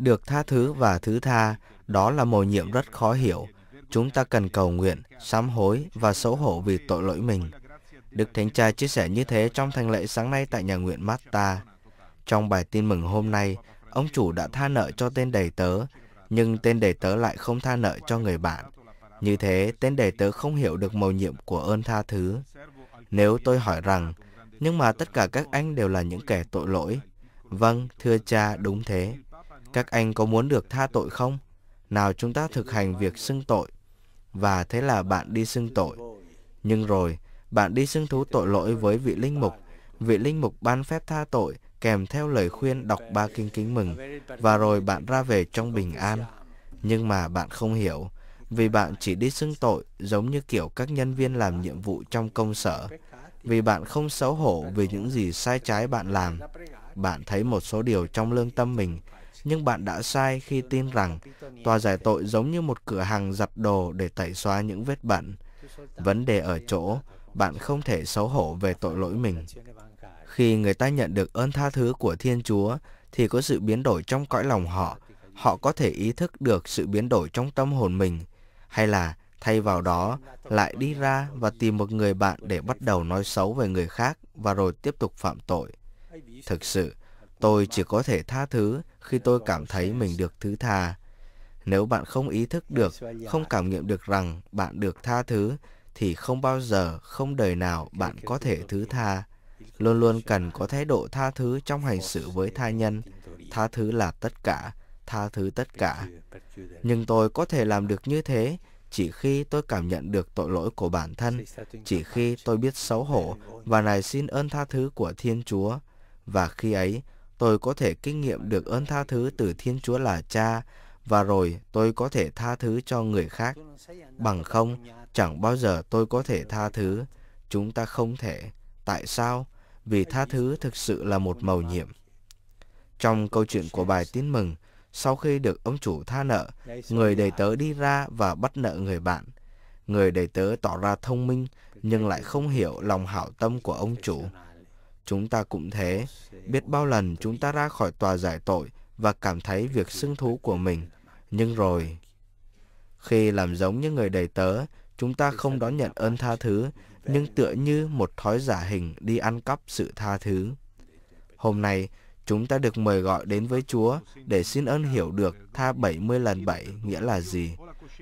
Được tha thứ và thứ tha, đó là mầu nhiệm rất khó hiểu. Chúng ta cần cầu nguyện, sám hối và xấu hổ vì tội lỗi mình. Đức Thánh Cha chia sẻ như thế trong thành lễ sáng nay tại nhà nguyện Mata. Trong bài tin mừng hôm nay, ông chủ đã tha nợ cho tên đầy tớ, nhưng tên đầy tớ lại không tha nợ cho người bạn. Như thế, tên đầy tớ không hiểu được mầu nhiệm của ơn tha thứ. Nếu tôi hỏi rằng, nhưng mà tất cả các anh đều là những kẻ tội lỗi. Vâng, thưa cha, đúng thế các anh có muốn được tha tội không? Nào chúng ta thực hành việc xưng tội. Và thế là bạn đi xưng tội. Nhưng rồi, bạn đi xưng thú tội lỗi với vị linh mục. Vị linh mục ban phép tha tội kèm theo lời khuyên đọc ba kinh kính mừng. Và rồi bạn ra về trong bình an. Nhưng mà bạn không hiểu, vì bạn chỉ đi xưng tội giống như kiểu các nhân viên làm nhiệm vụ trong công sở. Vì bạn không xấu hổ về những gì sai trái bạn làm. Bạn thấy một số điều trong lương tâm mình nhưng bạn đã sai khi tin rằng tòa giải tội giống như một cửa hàng giặt đồ để tẩy xóa những vết bẩn. Vấn đề ở chỗ, bạn không thể xấu hổ về tội lỗi mình. Khi người ta nhận được ơn tha thứ của Thiên Chúa, thì có sự biến đổi trong cõi lòng họ. Họ có thể ý thức được sự biến đổi trong tâm hồn mình, hay là thay vào đó lại đi ra và tìm một người bạn để bắt đầu nói xấu về người khác và rồi tiếp tục phạm tội. Thực sự, Tôi chỉ có thể tha thứ khi tôi cảm thấy mình được thứ tha. Nếu bạn không ý thức được, không cảm nghiệm được rằng bạn được tha thứ, thì không bao giờ, không đời nào bạn có thể thứ tha. Luôn luôn cần có thái độ tha thứ trong hành xử với tha nhân. Tha thứ là tất cả, tha thứ tất cả. Nhưng tôi có thể làm được như thế chỉ khi tôi cảm nhận được tội lỗi của bản thân, chỉ khi tôi biết xấu hổ và nài xin ơn tha thứ của Thiên Chúa. Và khi ấy, tôi có thể kinh nghiệm được ơn tha thứ từ Thiên Chúa là Cha và rồi tôi có thể tha thứ cho người khác. Bằng không, chẳng bao giờ tôi có thể tha thứ. Chúng ta không thể. Tại sao? Vì tha thứ thực sự là một mầu nhiệm. Trong câu chuyện của bài Tin Mừng, sau khi được ông chủ tha nợ, người đầy tớ đi ra và bắt nợ người bạn. Người đầy tớ tỏ ra thông minh nhưng lại không hiểu lòng hảo tâm của ông chủ chúng ta cũng thế. Biết bao lần chúng ta ra khỏi tòa giải tội và cảm thấy việc xưng thú của mình. Nhưng rồi, khi làm giống như người đầy tớ, chúng ta không đón nhận ơn tha thứ, nhưng tựa như một thói giả hình đi ăn cắp sự tha thứ. Hôm nay, chúng ta được mời gọi đến với Chúa để xin ơn hiểu được tha 70 lần 7 nghĩa là gì,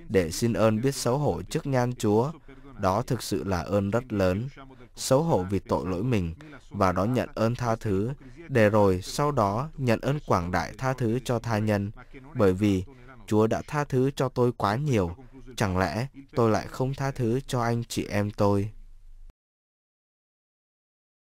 để xin ơn biết xấu hổ trước nhan Chúa đó thực sự là ơn rất lớn, xấu hổ vì tội lỗi mình và đó nhận ơn tha thứ, để rồi sau đó nhận ơn quảng đại tha thứ cho tha nhân, bởi vì Chúa đã tha thứ cho tôi quá nhiều, chẳng lẽ tôi lại không tha thứ cho anh chị em tôi?